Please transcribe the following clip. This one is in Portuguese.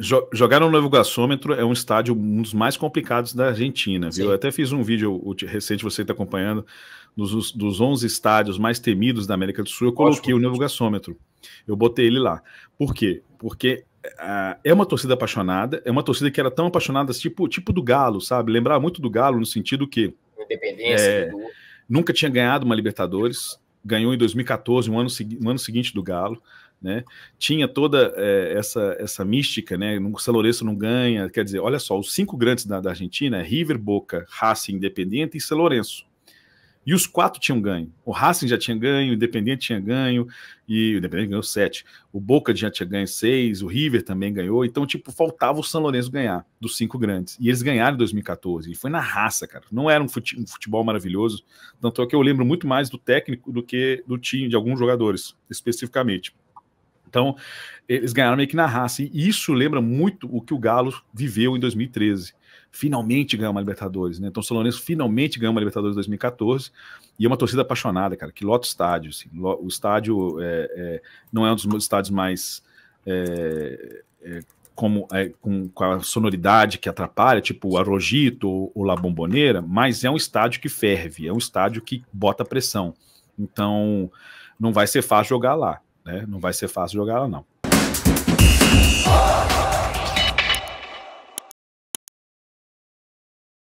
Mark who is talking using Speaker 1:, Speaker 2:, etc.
Speaker 1: Jogar no Novo Gasômetro é um estádio um dos mais complicados da Argentina, Sim. viu? Eu até fiz um vídeo recente, você está acompanhando, dos, dos 11 estádios mais temidos da América do Sul, eu coloquei Ótimo. o Novo Gasômetro. Eu botei ele lá. Por quê? Porque uh, é uma torcida apaixonada, é uma torcida que era tão apaixonada, tipo, tipo do Galo, sabe? Lembrar muito do Galo no sentido que... Independência, é, Nunca tinha ganhado uma Libertadores, ganhou em 2014, um ano, um ano seguinte do Galo. Né? Tinha toda é, essa, essa mística, né? O São Lourenço não ganha. Quer dizer, olha só, os cinco grandes da, da Argentina é River, Boca, Racing, Independiente e São Lourenço. E os quatro tinham ganho. O Racing já tinha ganho, o Independente tinha ganho, e o Independente ganhou sete. O Boca já tinha ganho seis, o River também ganhou. Então, tipo, faltava o São Lourenço ganhar dos cinco grandes. E eles ganharam em 2014. E foi na raça, cara. Não era um futebol maravilhoso. Tanto é que eu lembro muito mais do técnico do que do time, de alguns jogadores, especificamente. Então, eles ganharam meio que na raça. E isso lembra muito o que o Galo viveu em 2013. Finalmente ganhou uma Libertadores, né? Então, o Solonense finalmente ganhou uma Libertadores em 2014. E é uma torcida apaixonada, cara, que lota o estádio. Assim, o estádio é, é, não é um dos estádios mais. É, é, como, é, com, com, a sonoridade que atrapalha, tipo o Arrojito ou, ou La Bombonera, mas é um estádio que ferve, é um estádio que bota pressão. Então, não vai ser fácil jogar lá. Né? Não vai ser fácil jogar ela, não.